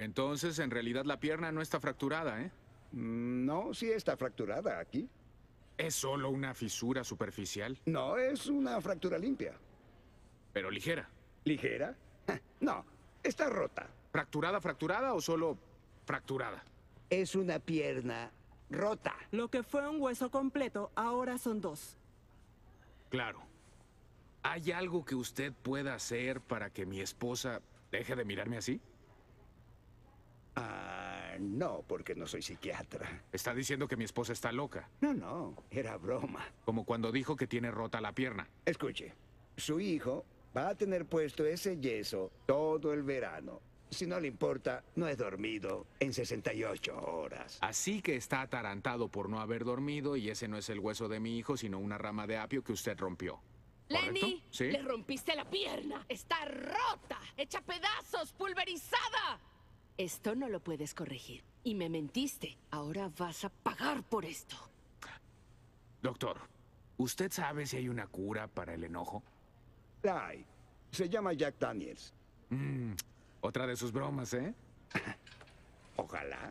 Entonces, en realidad la pierna no está fracturada, ¿eh? Mm, no, sí está fracturada aquí. ¿Es solo una fisura superficial? No, es una fractura limpia. Pero ligera. ¿Ligera? No, está rota. ¿Fracturada, fracturada o solo fracturada? Es una pierna rota. Lo que fue un hueso completo, ahora son dos. Claro. ¿Hay algo que usted pueda hacer para que mi esposa deje de mirarme así? Ah, no, porque no soy psiquiatra. Está diciendo que mi esposa está loca. No, no, era broma. Como cuando dijo que tiene rota la pierna. Escuche, su hijo va a tener puesto ese yeso todo el verano. Si no le importa, no he dormido en 68 horas. Así que está atarantado por no haber dormido y ese no es el hueso de mi hijo, sino una rama de apio que usted rompió. Lenny, le rompiste la pierna. Está rota, hecha pedazos, pulverizada. Esto no lo puedes corregir. Y me mentiste. Ahora vas a pagar por esto. Doctor, ¿usted sabe si hay una cura para el enojo? La hay. Se llama Jack Daniels. Mm, otra de sus bromas, ¿eh? Ojalá.